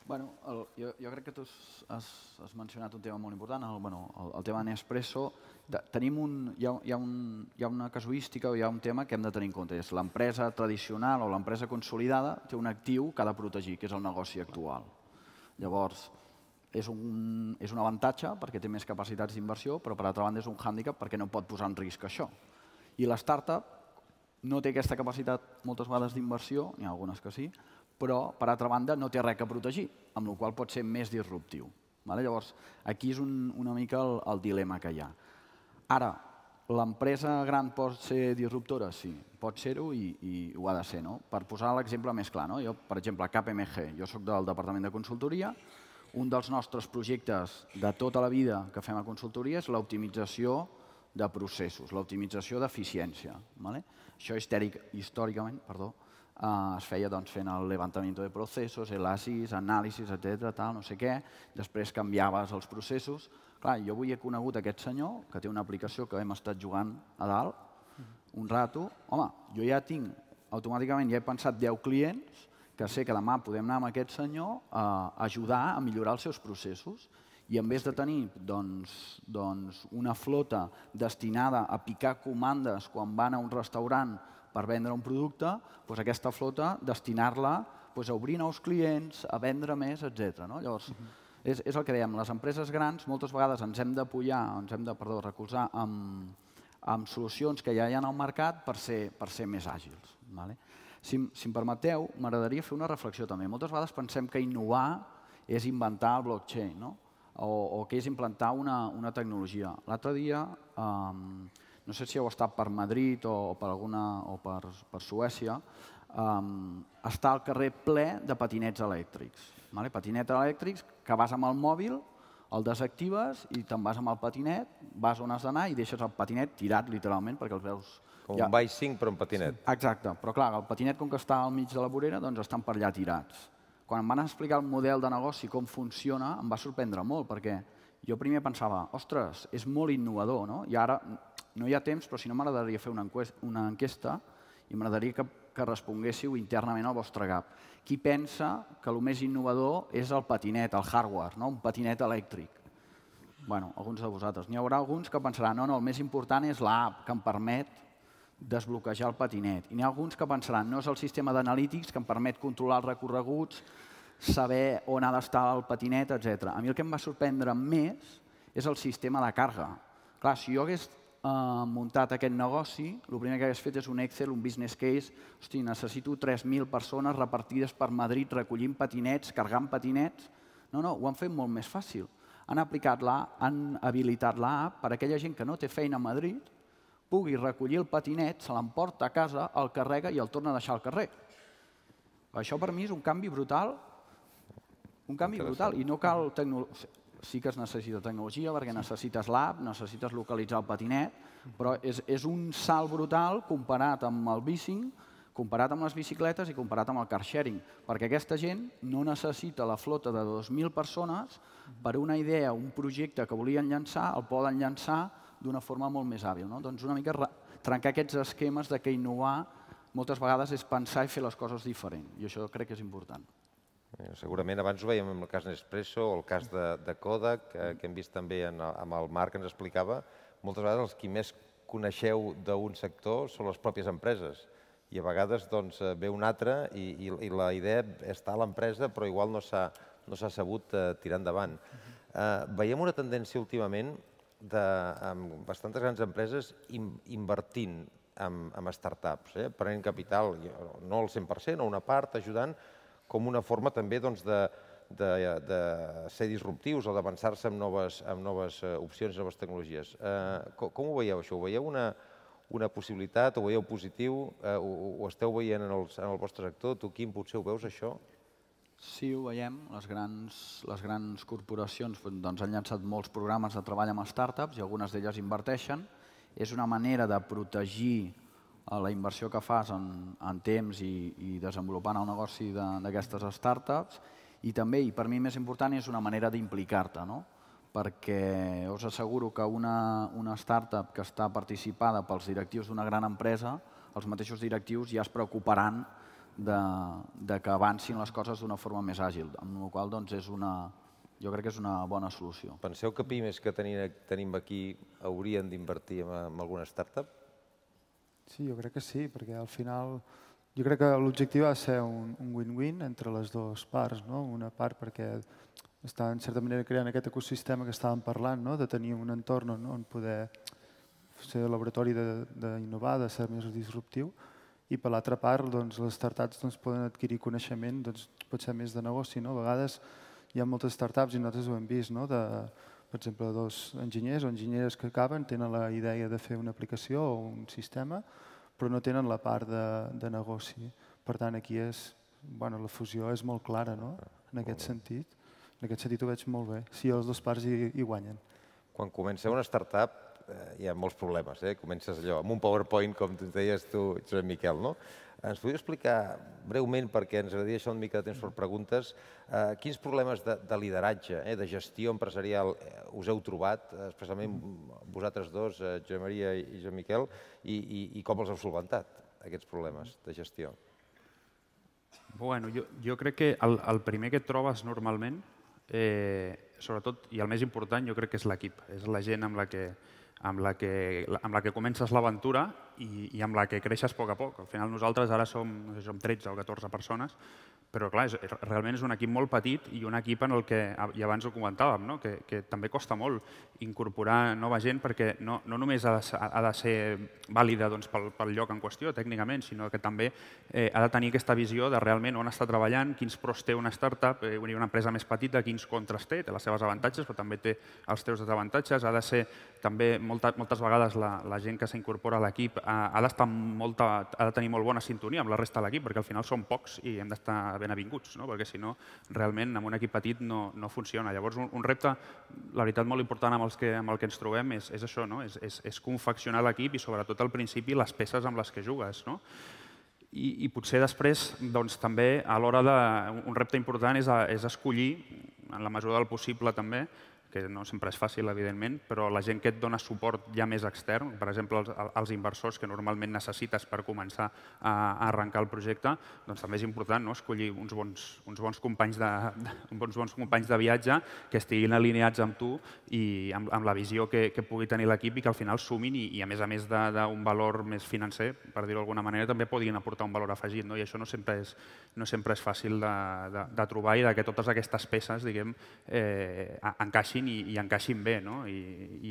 Bueno, el, jo, jo crec que tu has, has mencionat un tema molt important, el, bueno, el, el tema Nespresso. De, tenim un, hi, ha, hi, ha un, hi ha una casuística o hi ha un tema que hem de tenir en compte. És l'empresa tradicional o l'empresa consolidada té un actiu que ha de protegir, que és el negoci actual. Llavors, és un, és un avantatge perquè té més capacitats d'inversió, però per altra banda és un hàndicap perquè no pot posar en risc això. I la startup no té aquesta capacitat moltes vegades d'inversió, n'hi ha algunes que sí, però per altra banda no té res que protegir, amb la qual pot ser més disruptiu. Vale? Llavors, aquí és un, una mica el, el dilema que hi ha. Ara, l'empresa gran pot ser disruptora? Sí, pot ser-ho i, i ho ha de ser. No? Per posar l'exemple més clar, no? jo, per exemple, KPMG, jo sóc del Departament de Consultoria, un dels nostres projectes de tota la vida que fem a consultoria és l'optimització de processos, l'optimització d'eficiència. ¿vale? Això histèric, històricament perdó, eh, es feia doncs, fent el levantament de processos, elasis, anàlisis, etc, tal, no sé què. Després canviaves els processos. Clar, jo avui he conegut aquest senyor que té una aplicació que hem estat jugant a dalt un rato. Home, jo ja tinc, automàticament ja he pensat 10 clients, que sé que demà podem anar amb aquest senyor a ajudar a millorar els seus processos i en vez de tenir doncs, doncs, una flota destinada a picar comandes quan van a un restaurant per vendre un producte, doncs aquesta flota destinar-la doncs, a obrir nous clients, a vendre més, etc. No? Llavors, uh -huh. és, és el que dèiem, les empreses grans moltes vegades ens hem d'apoyar, ens hem de perdó, recolzar amb, amb solucions que ja hi ha al mercat per ser, per ser més àgils. Vale? Si, si em permeteu, m'agradaria fer una reflexió també. Moltes vegades pensem que innovar és inventar el blockchain, no? o, o que és implantar una, una tecnologia. L'altre dia, um, no sé si heu estat per Madrid o, o per, alguna, o per, per Suècia, um, està al carrer ple de patinets elèctrics. Vale? Patinets elèctrics que vas amb el mòbil, el desactives i te'n vas amb el patinet, vas on has d'anar i deixes el patinet tirat literalment perquè els veus com ja. un baix 5 però en patinet. Sí, exacte, però clar, el patinet com que està al mig de la vorera doncs estan per allà tirats. Quan em van explicar el model de negoci, com funciona, em va sorprendre molt perquè jo primer pensava, ostres, és molt innovador, no? I ara no hi ha temps, però si no m'agradaria fer una, enquesta, una enquesta i m'agradaria que, que responguéssiu internament al vostre cap. Qui pensa que el més innovador és el patinet, el hardware, no? un patinet elèctric? bueno, alguns de vosaltres. N'hi haurà alguns que pensaran, no, no, el més important és l'app que em permet desbloquejar el patinet. I n'hi ha alguns que pensaran, no és el sistema d'analítics que em permet controlar els recorreguts, saber on ha d'estar el patinet, etc. A mi el que em va sorprendre més és el sistema de càrrega. Clar, si jo hagués eh, muntat aquest negoci, el primer que hagués fet és un Excel, un business case, hosti, necessito 3.000 persones repartides per Madrid recollint patinets, carregant patinets... No, no, ho han fet molt més fàcil. Han aplicat la, han habilitat l'app per a aquella gent que no té feina a Madrid pugui recollir el patinet, se l'emporta a casa, el carrega i el torna a deixar al carrer. Això per mi és un canvi brutal, un canvi brutal, i no cal tecnologia sí que es necessita tecnologia perquè necessites l'app, necessites localitzar el patinet, però és, és un salt brutal comparat amb el bicing, comparat amb les bicicletes i comparat amb el car sharing, perquè aquesta gent no necessita la flota de 2.000 persones per una idea, un projecte que volien llançar, el poden llançar d'una forma molt més hàbil. No? Doncs una mica trencar aquests esquemes de que innovar moltes vegades és pensar i fer les coses diferent. I això crec que és important. Eh, segurament abans ho veiem amb el cas Nespresso o el cas de, de Kodak, que, eh, que hem vist també en, amb el Marc que ens explicava, moltes vegades els qui més coneixeu d'un sector són les pròpies empreses i a vegades doncs, eh, ve un altre i, i, i la idea està a l'empresa però igual no s'ha no sabut eh, tirar endavant. Eh, veiem una tendència últimament de, amb bastantes grans empreses in, invertint en, en startups, eh? prenent capital, no el 100% o una part, ajudant com una forma també doncs, de, de, de ser disruptius o d'avançar-se amb noves, amb noves eh, opcions i noves tecnologies. Eh, com, com ho veieu això? Ho veieu una, una possibilitat? Ho veieu positiu? Eh, ho, ho esteu veient en, els, en el vostre sector? Tu, Quim, potser ho veus això? Sí, ho veiem. Les grans, les grans corporacions doncs, han llançat molts programes de treball amb startups i algunes d'elles inverteixen. És una manera de protegir eh, la inversió que fas en, en temps i, i desenvolupant el negoci d'aquestes startups i també, i per mi més important, és una manera d'implicar-te, no? perquè us asseguro que una, una startup que està participada pels directius d'una gran empresa, els mateixos directius ja es preocuparan de, de que avancin les coses d'una forma més àgil, amb la qual doncs, és una, jo crec que és una bona solució. Penseu que pimes que tenim, tenim aquí haurien d'invertir en, en alguna startup? Sí, jo crec que sí, perquè al final jo crec que l'objectiu ha de ser un win-win entre les dues parts. No? Una part perquè està en certa manera creant aquest ecosistema que estàvem parlant, no? de tenir un entorn on, on poder ser laboratori d'innovar, de, de, de ser més disruptiu, i per l'altra part doncs, les startups doncs, poden adquirir coneixement doncs, pot ser més de negoci. No? A vegades hi ha moltes startups i nosaltres ho hem vist, no? de, per exemple, dos enginyers o enginyeres que acaben tenen la idea de fer una aplicació o un sistema, però no tenen la part de, de negoci. Per tant, aquí és, bueno, la fusió és molt clara, no? Ah, en aquest sentit. En aquest sentit ho veig molt bé. Sí, els dos parts hi, hi guanyen. Quan comenceu una startup, Eh, hi ha molts problemes, eh? comences allò, amb un PowerPoint, com deies tu, Josep Miquel, no? Ens podria explicar breument, perquè ens agradaria això una mica de temps per preguntes, eh, quins problemes de, de lideratge, eh, de gestió empresarial eh, us heu trobat, especialment vosaltres dos, eh, Josep Maria i Josep Miquel, i, i, i com els heu solventat, aquests problemes de gestió? Bueno, jo, jo crec que el, el primer que et trobes normalment, eh, sobretot, i el més important, jo crec que és l'equip, és la gent amb la que, amb la que, amb la que comences l'aventura i, i amb la que creixes a poc a poc. Al final nosaltres ara som, no sé, som 13 o 14 persones, però clar, és, realment és un equip molt petit i un equip en el que, i abans ho comentàvem, no? que, que també costa molt incorporar nova gent perquè no, no només ha de, ser, ha de ser vàlida doncs, pel, pel lloc en qüestió tècnicament, sinó que també eh, ha de tenir aquesta visió de realment on està treballant, quins pros té una startup, eh, una empresa més petita, quins contres té, té les seves avantatges, però també té els teus desavantatges, ha de ser també molta, moltes vegades la, la gent que s'incorpora a l'equip ha d'estar molta, ha de tenir molt bona sintonia amb la resta de l'equip, perquè al final són pocs i hem d'estar ben avinguts, no? perquè si no, realment, amb un equip petit no, no funciona. Llavors, un, un repte, la veritat, molt important amb, els que, amb el que ens trobem és, és això, no? és, és, és confeccionar l'equip i sobretot al principi les peces amb les que jugues. No? I, i potser després, doncs, també, a l'hora de... Un repte important és, a, és escollir, en la mesura del possible també, que no sempre és fàcil, evidentment, però la gent que et dona suport ja més extern, per exemple, els, els inversors que normalment necessites per començar a, a arrencar el projecte, doncs també és important no? escollir uns bons, uns, bons companys de, uns bons, bons companys de viatge que estiguin alineats amb tu i amb, amb la visió que, que pugui tenir l'equip i que al final sumin i, i a més a més d'un valor més financer, per dir-ho d'alguna manera, també podien aportar un valor afegit. No? I això no sempre és, no sempre és fàcil de, de, de trobar i de que totes aquestes peces diguem, eh, encaixin i, i encaixin bé. No? I,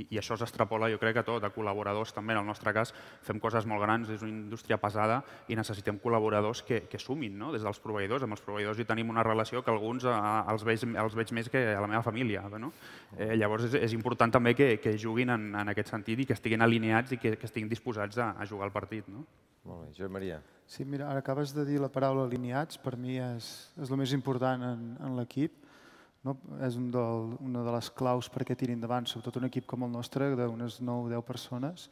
i, I això s'extrapola, jo crec, que tot, a col·laboradors també. En el nostre cas fem coses molt grans, és una indústria pesada i necessitem col·laboradors que, que sumin, no? des dels proveïdors. Amb els proveïdors hi tenim una relació que alguns a, a, els, veig, els veig més que a la meva família. No? Eh, llavors és, és important també que, que juguin en, en aquest sentit i que estiguin alineats i que, que estiguin disposats a, a jugar al partit. No? Molt bé. Joan Maria. Sí, mira, ara acabes de dir la paraula alineats, per mi és, és el més important en, en l'equip. No? És un del, una de les claus perquè tirin davant, sobretot un equip com el nostre, d'unes 9 o 10 persones,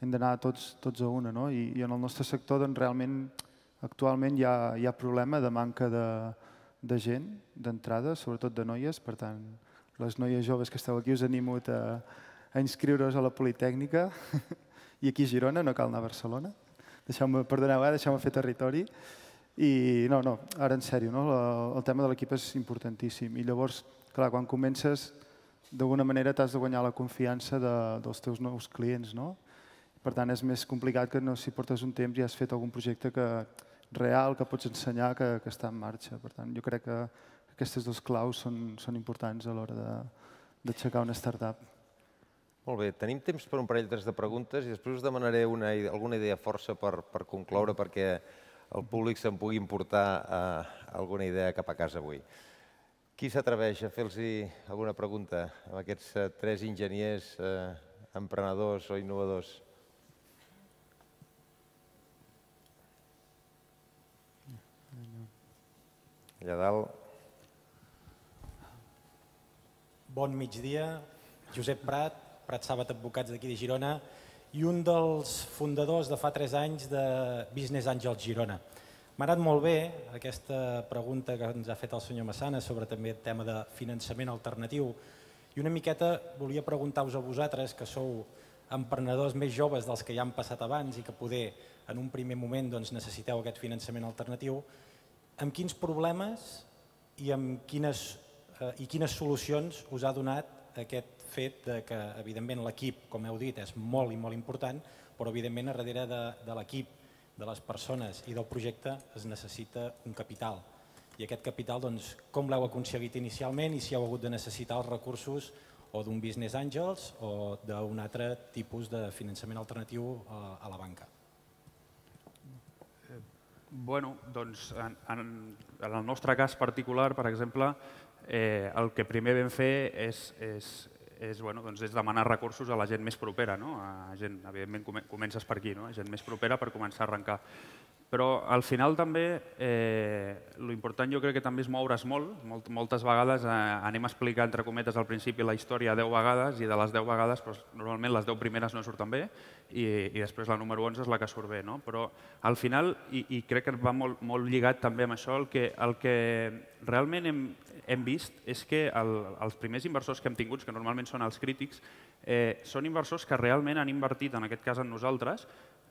hem d'anar tots, tots a una. No? I, I en el nostre sector, doncs, realment, actualment hi ha, hi ha problema de manca de, de gent, d'entrada, sobretot de noies, per tant, les noies joves que esteu aquí us animo a, a inscriure-us a la Politècnica i aquí a Girona, no cal anar a Barcelona. Deixeu-me, perdoneu, eh? deixeu-me fer territori. I no, no, ara en sèrio, no? el tema de l'equip és importantíssim. I llavors, clar, quan comences, d'alguna manera t'has de guanyar la confiança de, dels teus nous clients, no? Per tant, és més complicat que no si portes un temps i has fet algun projecte que, real que pots ensenyar que, que està en marxa. Per tant, jo crec que aquestes dues claus són, són importants a l'hora d'aixecar una startup. Molt bé, tenim temps per un parell de preguntes i després us demanaré una, alguna idea força per, per concloure, perquè el públic se'n pugui importar eh, alguna idea cap a casa avui. Qui s'atreveix a fer-los alguna pregunta a aquests eh, tres enginyers, eh, emprenedors o innovadors? Allà dalt. Bon migdia. Josep Prat, Prat Sàbat Advocats d'aquí de Girona i un dels fundadors de fa 3 anys de Business Angels Girona. M'ha anat molt bé aquesta pregunta que ens ha fet el senyor Massana sobre també el tema de finançament alternatiu i una miqueta volia preguntar-vos a vosaltres que sou emprenedors més joves dels que ja han passat abans i que poder en un primer moment doncs, necessiteu aquest finançament alternatiu, amb quins problemes i amb quines, eh, i quines solucions us ha donat aquest fet de que, evidentment, l'equip, com heu dit, és molt i molt important, però, evidentment, a darrere de, de l'equip, de les persones i del projecte es necessita un capital. I aquest capital, doncs, com l'heu aconseguit inicialment i si heu hagut de necessitar els recursos o d'un business angels o d'un altre tipus de finançament alternatiu eh, a la banca? Bueno, doncs en, en, en el nostre cas particular, per exemple, eh, el que primer vam fer és, és és, bueno, doncs és demanar recursos a la gent més propera, no? a gent, evidentment comences per aquí, no? a gent més propera per començar a arrencar. Però al final també, eh, important jo crec que també és moure's molt. Molt moltes vegades eh, anem a explicar, entre cometes, al principi la història 10 vegades i de les 10 vegades doncs, normalment les 10 primeres no surten bé i, i després la número 11 és la que surt bé. No? Però al final, i, i crec que va molt, molt lligat també amb això, el que, el que realment hem, hem vist és que el, els primers inversors que hem tingut, que normalment són els crítics, eh, són inversors que realment han invertit, en aquest cas en nosaltres,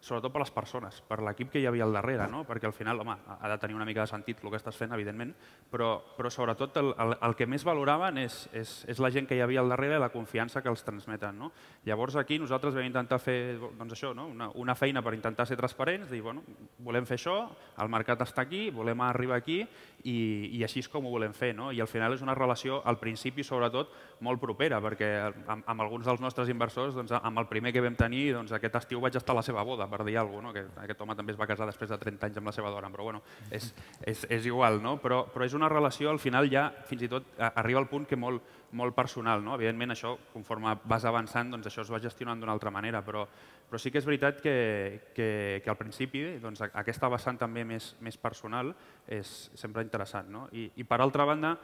sobretot per les persones, per l'equip que hi havia al darrere, no? perquè al final, home, ha de tenir una mica de sentit el que estàs fent, evidentment, però, però sobretot el, el, el que més valoraven és, és, és la gent que hi havia al darrere i la confiança que els transmeten. No? Llavors aquí nosaltres vam intentar fer doncs això, no? una, una feina per intentar ser transparents, dir, bueno, volem fer això, el mercat està aquí, volem arribar aquí i, i així és com ho volem fer. No? I al final és una relació, al principi sobretot, molt propera, perquè amb, amb alguns dels nostres inversors, doncs, amb el primer que vam tenir, doncs, aquest estiu vaig estar a la seva boda, per dir alguna cosa, no? que aquest home també es va casar després de 30 anys amb la seva dona, però bueno, és, és, és igual, no? però, però és una relació al final ja fins i tot arriba al punt que molt, molt personal. No? Evidentment, això, conforme vas avançant, doncs això es va gestionant d'una altra manera, però, però sí que és veritat que, que, que al principi doncs, aquesta vessant també més, més personal és sempre interessant. No? I, I per altra banda,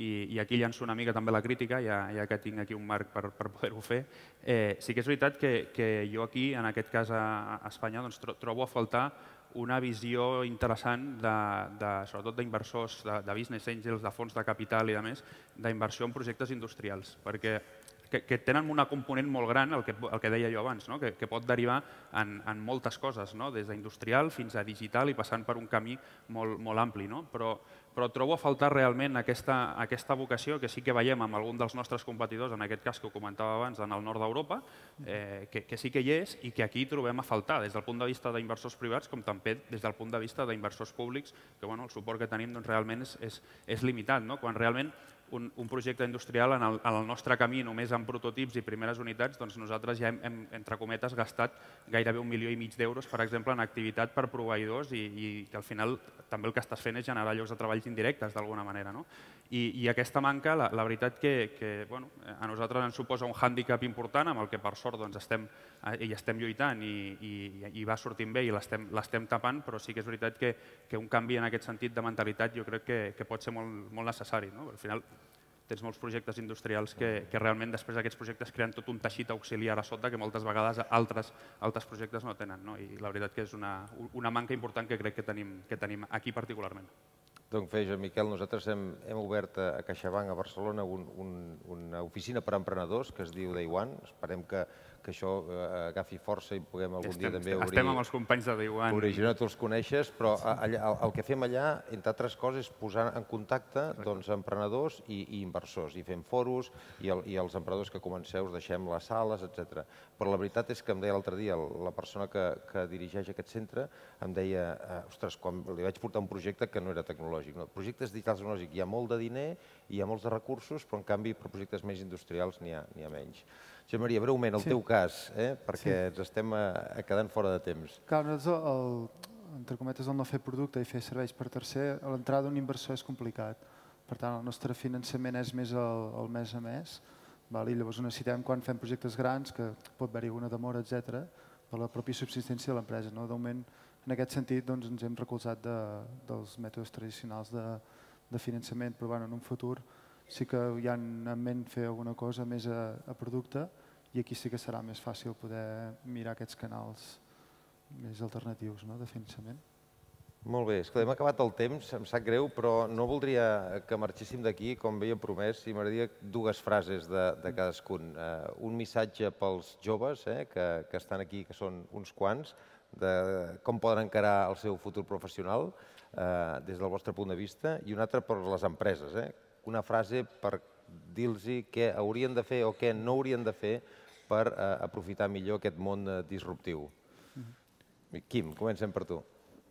i, i aquí llenço una mica també la crítica, ja, ja que tinc aquí un marc per, per poder-ho fer, eh, sí que és veritat que, que jo aquí, en aquest cas a, a Espanya, doncs, trobo a faltar una visió interessant, de, de, sobretot d'inversors, de, de business angels, de fons de capital i de més, d'inversió en projectes industrials, perquè que, que tenen una component molt gran, el que, el que deia jo abans, no? que, que pot derivar en, en moltes coses, no? des d'industrial fins a digital i passant per un camí molt, molt ampli. No? Però, però trobo a faltar realment aquesta, aquesta vocació que sí que veiem amb algun dels nostres competidors, en aquest cas que ho comentava abans, en el nord d'Europa, eh, que, que sí que hi és i que aquí trobem a faltar des del punt de vista d'inversors privats com també des del punt de vista d'inversors públics, que bueno, el suport que tenim doncs, realment és, és, és limitat, no? quan realment un, un projecte industrial en el, en el nostre camí només amb prototips i primeres unitats, doncs nosaltres ja hem, hem entre cometes, gastat gairebé un milió i mig d'euros, per exemple, en activitat per proveïdors i, i que al final també el que estàs fent és generar llocs de treballs indirectes d'alguna manera. No? I, i aquesta manca, la, la veritat que, que bueno, a nosaltres ens suposa un hàndicap important amb el que per sort doncs, estem, hi eh, estem lluitant i, i, i va sortint bé i l'estem tapant, però sí que és veritat que, que un canvi en aquest sentit de mentalitat jo crec que, que pot ser molt, molt necessari. No? Al final tens molts projectes industrials que, que realment després d'aquests projectes creen tot un teixit auxiliar a sota que moltes vegades altres, altres projectes no tenen. No? I la veritat que és una, una manca important que crec que tenim, que tenim aquí particularment. Doncs feja, Miquel, nosaltres hem, hem obert a CaixaBank a Barcelona un, un, una oficina per a emprenedors que es diu Day One. Esperem que que això eh, agafi força i puguem algun dia també estem obrir... Estem amb els companys de Diuan. Originat no els coneixes, però eh, el, que fem allà, entre altres coses, és posar en contacte doncs, emprenedors i, inversors, i fem foros, i, els emprenedors que comenceu us deixem les sales, etc. Però la veritat és que em deia l'altre dia, la persona que, que dirigeix aquest centre, em deia, eh, ostres, quan li vaig portar un projecte que no era tecnològic. No? Projectes digitals tecnològics, hi ha molt de diner, hi ha molts de recursos, però en canvi per projectes més industrials n'hi ha, ha menys. Jo, Maria, breument, el sí. teu cas, eh? perquè sí. ens estem a, eh, a quedant fora de temps. Clar, nosaltres, el, el, entre cometes, el no fer producte i fer serveis per tercer, a l'entrada d'un inversor és complicat. Per tant, el nostre finançament és més el, el mes a mes, val? i llavors necessitem, quan fem projectes grans, que pot haver-hi una demora, etc per la pròpia subsistència de l'empresa. No? De moment, en aquest sentit, doncs, ens hem recolzat de, dels mètodes tradicionals de, de finançament, però bueno, en un futur sí que hi ha en ment fer alguna cosa més a, a producte i aquí sí que serà més fàcil poder mirar aquests canals més alternatius no? de finançament. Molt bé, escolta, hem acabat el temps, em sap greu, però no voldria que marxéssim d'aquí, com veia promès, i m'agradaria dues frases de, de mm. cadascun. Uh, un missatge pels joves eh, que, que estan aquí, que són uns quants, de com poden encarar el seu futur professional eh, uh, des del vostre punt de vista, i un altre per les empreses, eh, una frase per dir-los què haurien de fer o què no haurien de fer per eh, aprofitar millor aquest món eh, disruptiu. Mm -hmm. Quim, comencem per tu.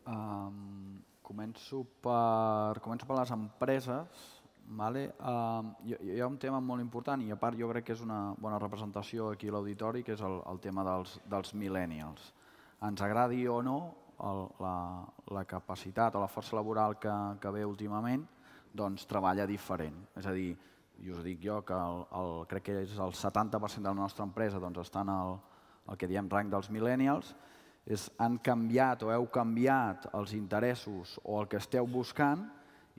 Um, començo, per, començo per les empreses. Vale? Um, hi, hi ha un tema molt important i a part jo crec que és una bona representació aquí a l'auditori, que és el, el tema dels, dels millennials. Ens agradi o no el, la, la capacitat o la força laboral que, que ve últimament, doncs, treballa diferent. És a dir, i us dic jo que el, el, crec que és el 70% de la nostra empresa doncs, està en el, el que diem rang dels millennials, és, han canviat o heu canviat els interessos o el que esteu buscant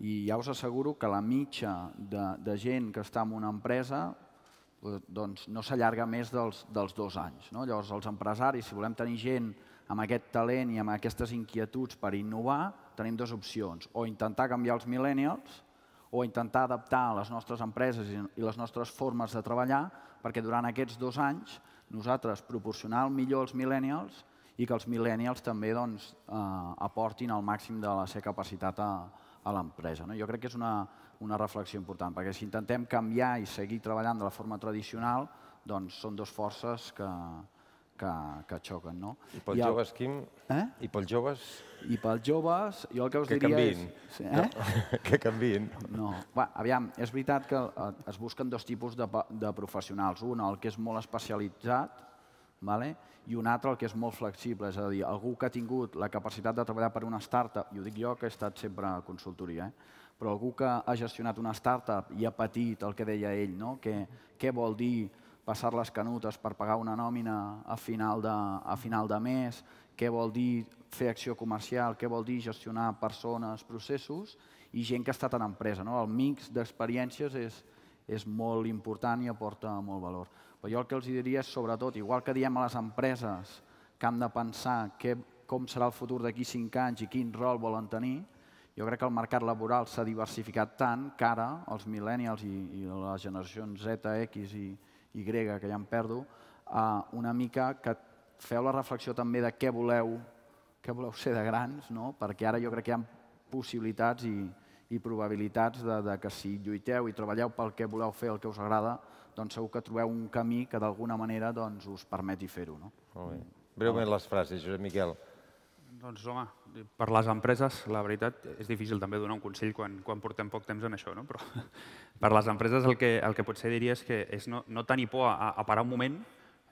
i ja us asseguro que la mitja de, de gent que està en una empresa doncs, no s'allarga més dels, dels dos anys. No? Llavors, els empresaris, si volem tenir gent amb aquest talent i amb aquestes inquietuds per innovar, tenim dues opcions, o intentar canviar els millennials o intentar adaptar les nostres empreses i les nostres formes de treballar perquè durant aquests dos anys nosaltres proporcionar el millor als millennials i que els millennials també doncs, eh, aportin el màxim de la seva capacitat a, a l'empresa. No? Jo crec que és una, una reflexió important, perquè si intentem canviar i seguir treballant de la forma tradicional, doncs són dues forces que, que, que xoquen. No? I pels I el... joves, Quim? Eh? I pels joves? I pels joves, jo el que us que diria canviïn. és... Eh? No. que canviïn. No, va, aviam, és veritat que eh, es busquen dos tipus de, de professionals. Un, el que és molt especialitzat, vale? i un altre el que és molt flexible, és a dir, algú que ha tingut la capacitat de treballar per una startup, i ho dic jo que he estat sempre a consultoria, eh? però algú que ha gestionat una startup i ha patit el que deia ell, no? que, què vol dir passar les canutes per pagar una nòmina a final de, a final de mes, què vol dir fer acció comercial, què vol dir gestionar persones, processos, i gent que ha estat en empresa. No? El mix d'experiències és, és molt important i aporta molt valor. Però jo el que els diria és, sobretot, igual que diem a les empreses que han de pensar què, com serà el futur d'aquí 5 anys i quin rol volen tenir, jo crec que el mercat laboral s'ha diversificat tant que ara els millennials i, i les generacions Z, X i, Y que ja em perdo, eh, una mica que feu la reflexió també de què voleu, què voleu ser de grans, no? perquè ara jo crec que hi ha possibilitats i, i probabilitats de, de que si lluiteu i treballeu pel que voleu fer, el que us agrada, doncs segur que trobeu un camí que d'alguna manera doncs, us permeti fer-ho. No? Molt bé. Breument les frases, Josep Miquel. Doncs home, per les empreses, la veritat, és difícil també donar un consell quan, quan portem poc temps en això, no? però per les empreses el que, el que potser diria és que és no, no tenir por a, a parar un moment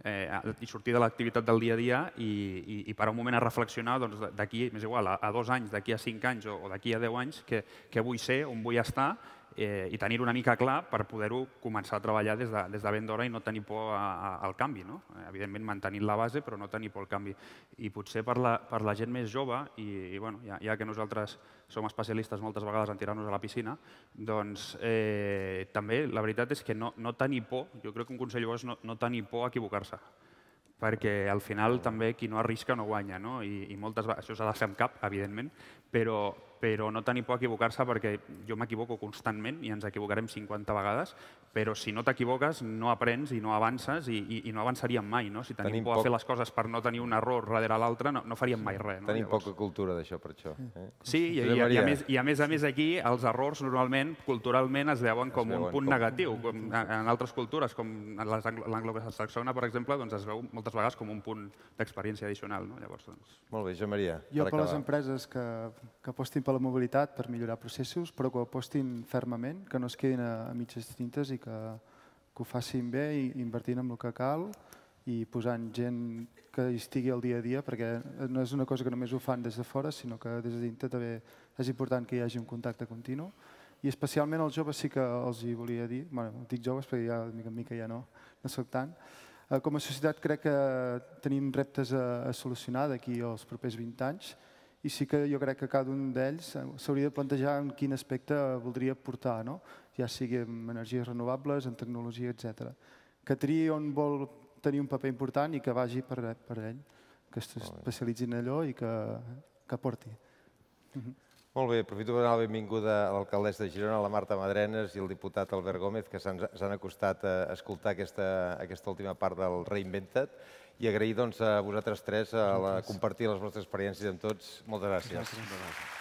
eh, i sortir de l'activitat del dia a dia i, i, i parar un moment a reflexionar doncs, d'aquí, més igual, a, a dos anys, d'aquí a cinc anys o, o d'aquí a deu anys, què vull ser, on vull estar eh, i tenir una mica clar per poder-ho començar a treballar des de, des de ben d'hora i no tenir por a, a, al canvi. No? Eh, evidentment, mantenint la base, però no tenir por al canvi. I potser per la, per la gent més jove, i, i bueno, ja, ja que nosaltres som especialistes moltes vegades en tirar-nos a la piscina, doncs eh, també la veritat és que no, no tenir por, jo crec que un consell bo és no, no tenir por a equivocar-se perquè al final també qui no arrisca no guanya, no? I, i moltes vegades, això s'ha de fer amb cap, evidentment, però, però no tenir por a equivocar-se perquè jo m'equivoco constantment i ens equivocarem 50 vegades, però si no t'equivoques no aprens i no avances i, i, i no avançaríem mai. No? Si tenim, tenim por poc... a fer les coses per no tenir un error darrere l'altre, no, no faríem mai res. No? Tenim Llavors... poca cultura d'això, per això. Mm. Eh? Sí, i, i, i, a més, i a més a més aquí els errors normalment, culturalment, es veuen com es veuen un punt com... negatiu. Com en altres cultures, com l'anglo-saxona, per exemple, doncs es veu moltes vegades com un punt d'experiència addicional. No? Llavors, doncs... Molt bé, Jo Maria. Jo per, per les empreses que, que apostin per la mobilitat, per millorar processos, però que ho apostin fermament, que no es quedin a, a mitges tintes i que, que ho facin bé, i invertint en el que cal i posant gent que hi estigui al dia a dia, perquè no és una cosa que només ho fan des de fora, sinó que des de dintre també és important que hi hagi un contacte continu. I especialment els joves sí que els hi volia dir, bueno, dic joves perquè ja de mica en mica ja no, no soc tant, eh, com a societat crec que tenim reptes a, a solucionar d'aquí als propers 20 anys i sí que jo crec que cada un d'ells eh, s'hauria de plantejar en quin aspecte voldria aportar, no? ja sigui en energies renovables, en tecnologia, etc. Que triï on vol tenir un paper important i que vagi per, per ell, que s'especialitzi en allò i que, que aporti. Mhm. Molt bé, aprofito per donar la benvinguda a l'alcaldessa de Girona, la Marta Madrenes i el diputat Albert Gómez, que s'han acostat a escoltar aquesta, aquesta última part del Reinventa't i agrair doncs, a vosaltres tres a eh, la, compartir les vostres experiències amb tots. Moltes gràcies. gràcies.